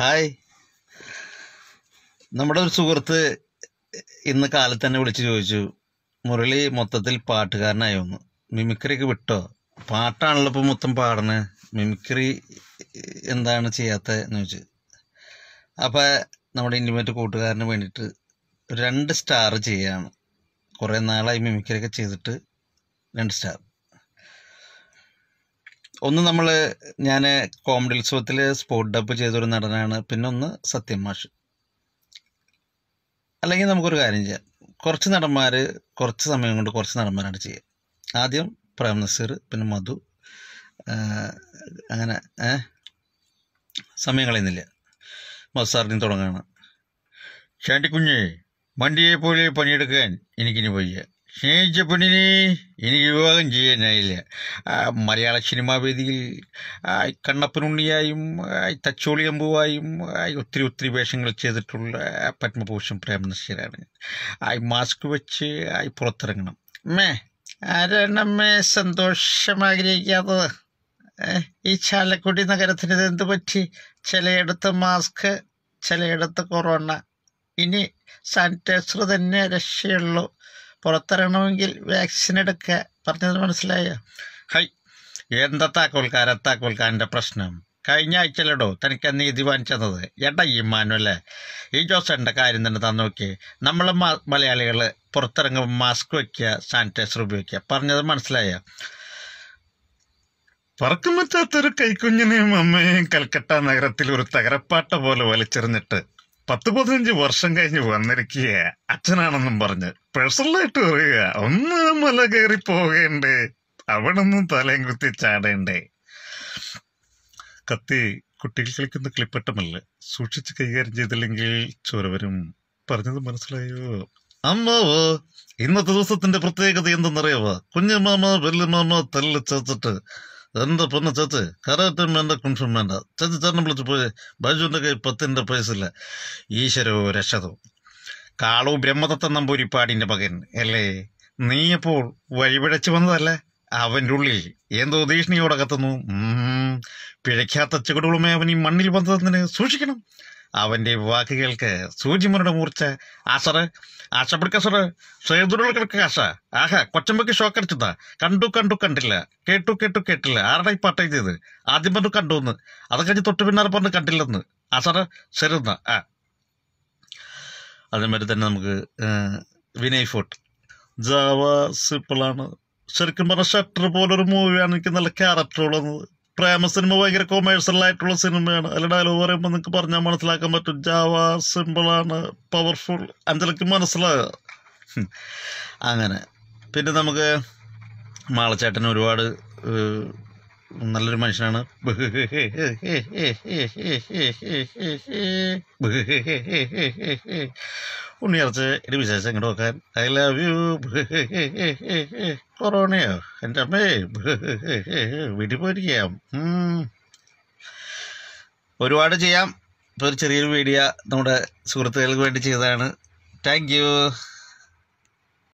hi നമ്മുടെ ഒരു സുഹൃത്ത് ഇന്ന് കാലത്ത് തന്നെ വിളിച്ചു ചോദിച്ചു മുരളി മൊത്തത്തിൽ പാട്ടുകാരനായി വന്നു മിമിക്രിക്ക് വിട്ടോ പാട്ടാണല്ലോ ഇപ്പോൾ മൊത്തം പാടണേ മിമിക്രി എന്താണ് എന്ന് ചോദിച്ചു അപ്പോൾ നമ്മുടെ ഇൻറ്റിമേറ്റ് കൂട്ടുകാരന് വേണ്ടിയിട്ട് രണ്ട് സ്റ്റാർ ചെയ്യാണ് കുറേ നാളായി മിമിക്രിയൊക്കെ ചെയ്തിട്ട് രണ്ട് സ്റ്റാർ ഒന്ന് നമ്മൾ ഞാൻ കോമഡി ഉത്സവത്തിൽ സ്പോട്ട് ഡബ് ചെയ്തൊരു നടനാണ് പിന്നെ ഒന്ന് സത്യം മാഷ് അല്ലെങ്കിൽ നമുക്കൊരു കാര്യം ചെയ്യാം കുറച്ച് നടന്മാർ കുറച്ച് സമയം കൊണ്ട് കുറച്ച് നടന്മാരാണ് ചെയ്യുക ആദ്യം പ്രേം നസീർ പിന്നെ മധു അങ്ങനെ സമയം കളയുന്നില്ല സാറിനും തുടങ്ങുകയാണ് ചാണ്ടിക്കുഞ്ഞ് വണ്ടിയെ പോലെ പണിയെടുക്കാൻ എനിക്കിനി വയ്യ ക്ഷണിച്ച പെണ്ണിനെ എനിക്ക് വിവാഹം ചെയ്യാനായില്ല മലയാള സിനിമാ വേദിയിൽ കണ്ണപ്പനുണ്ണിയായും തച്ചോളി അമ്പുവായും ഒത്തിരി ഒത്തിരി വേഷങ്ങൾ ചെയ്തിട്ടുള്ള പത്മഭൂഷൺ പ്രേമനശ്വരാണ് മാസ്ക് വെച്ച് പുറത്തിറങ്ങണം ആരാണ് അമ്മേ സന്തോഷം ആഗ്രഹിക്കാത്തത് ഈ ചാലക്കുടി നഗരത്തിന് ഇതെന്ത് പറ്റി ചിലയിടത്ത് മാസ്ക് ചിലയിടത്ത് കൊറോണ ഇനി സാനിറ്റൈസർ തന്നെ രക്ഷയുള്ളൂ പുറത്തിറങ്ങണമെങ്കിൽ വാക്സിൻ എടുക്കുക പറഞ്ഞത് മനസ്സിലായോ ഹൈ എന്താ താക്കോൽക്കാർ താക്കോൽക്കാരൻ്റെ പ്രശ്നം കഴിഞ്ഞ ആഴ്ചയിലടോ തനിക്ക് നീതി വാങ്ങിച്ചത് എടാ ഈ മാനുവല്ലേ ഈ ജോസന്റെ കാര്യം തന്നെ തന്നെ നോക്കി നമ്മൾ മലയാളികൾ പുറത്തിറങ്ങുമ്പോൾ മാസ്ക് വയ്ക്കുക സാനിറ്റൈസർ ഉപയോഗിക്കുക പറഞ്ഞത് മനസ്സിലായോ പറക്കമറ്റാത്തൊരു കൈക്കുഞ്ഞിനെയും അമ്മയെയും കൽക്കട്ട നഗരത്തിൽ ഒരു തകരപ്പാട്ട പോലെ വലിച്ചെറിഞ്ഞിട്ട് പത്ത് പതിനഞ്ച് വർഷം കഴിഞ്ഞ് വന്നിരിക്കുക അച്ഛനാണെന്നും പറഞ്ഞ് പേഴ്സണലായിട്ട് പറയുക ഒന്ന് മല കയറി പോകേണ്ടേ അവിടെ നിന്ന് തലയും കുത്തി ചാടേണ്ടേ കത്തി കുട്ടികൾ കളിക്കുന്ന ക്ലിപ്പട്ടമല്ല സൂക്ഷിച്ച് കൈകാര്യം ചെയ്തില്ലെങ്കിൽ ചോരവരും പറഞ്ഞത് മനസ്സിലായോ അമ്മാവ് ഇന്നത്തെ ദിവസത്തിന്റെ പ്രത്യേകത എന്തെന്നറിയാവോ കുഞ്ഞമാമ തല്ല ചേർത്തിട്ട് എൻ്റെ പൊന്ന ചത്ത് കരാറ്റും വേണ്ട കുൻഫും വേണ്ട ചത്ത് ചേട്ടനെ വിളിച്ച് പോയി ബൈജുവിൻ്റെ കൈ പത്തിൻ്റെ പൈസയില്ല ഈശ്വരോ രക്ഷതോ കാളു ബ്രഹ്മദത്തൻ നമ്പൂരിപ്പാടിൻ്റെ മകൻ അല്ലേ നീയപ്പോൾ വഴിപിഴച്ച് വന്നതല്ലേ അവൻ്റെ ഉള്ളിൽ എന്തോ ഭീഷണിയോടെ കത്തുന്നു പിഴയ്ക്കാത്ത ചുവടുകളുമേ അവൻ ഈ മണ്ണിൽ വന്നതിന് സൂക്ഷിക്കണം അവൻ്റെ വാക്കുകൾക്ക് സൂചിമുരുടെ മൂർച്ച ആസറ് ആശപ്പെടുക്ക സറ് സേതുരുകൾക്ക് ആശ ആഹ കൊച്ചമ്പക്ക് ഷോക്കടിച്ചതാ കണ്ടു കണ്ടു കണ്ടില്ല കേട്ടു കേട്ടു കേട്ടില്ല ആരുടെ ഈ പാട്ട ചെയ്ത് ആദ്യം പറഞ്ഞു കണ്ടു എന്ന് അത് കഴിഞ്ഞ് തൊട്ട് പിന്നാലെ പറഞ്ഞു കണ്ടില്ലെന്ന് ആസറ് ശരുന്ന ആ അതേമാതിരി തന്നെ നമുക്ക് വിനയ് ഫോർട്ട് ജാവ സിപ്പിളാണ് ശരിക്കും പറഞ്ഞ ഷട്ടർ പോലൊരു മൂവിയാണ് എനിക്ക് നല്ല ക്യാരക്ടർ ഉള്ളത് പ്രേമ സിനിമ ഭയങ്കര കൊമേഴ്സ്യൽ ആയിട്ടുള്ള സിനിമയാണ് അതിൽ ഡയലോഗ് പറയുമ്പോൾ നിങ്ങൾക്ക് പറഞ്ഞാൽ മനസ്സിലാക്കാൻ പറ്റും ജാവ സിമ്പിളാണ് പവർഫുൾ അഞ്ചലക്ക് മനസ്സിലാകുക അങ്ങനെ പിന്നെ നമുക്ക് മാളച്ചേട്ടൻ ഒരുപാട് നല്ലൊരു മനുഷ്യനാണ് ഉണ്ണിയർച്ച ഒരു വിശേഷം ഇങ്ങോട്ട് നോക്കാൻ ഐ ലവ് യു കൊറോണയോ എൻ്റെ അമ്മേ വെടിപ്പോയിരിക്കാം ഒരുപാട് ചെയ്യാം ഇപ്പോൾ ഒരു ചെറിയൊരു വീഡിയോ നമ്മുടെ സുഹൃത്തുക്കൾക്ക് വേണ്ടി ചെയ്തതാണ് താങ്ക്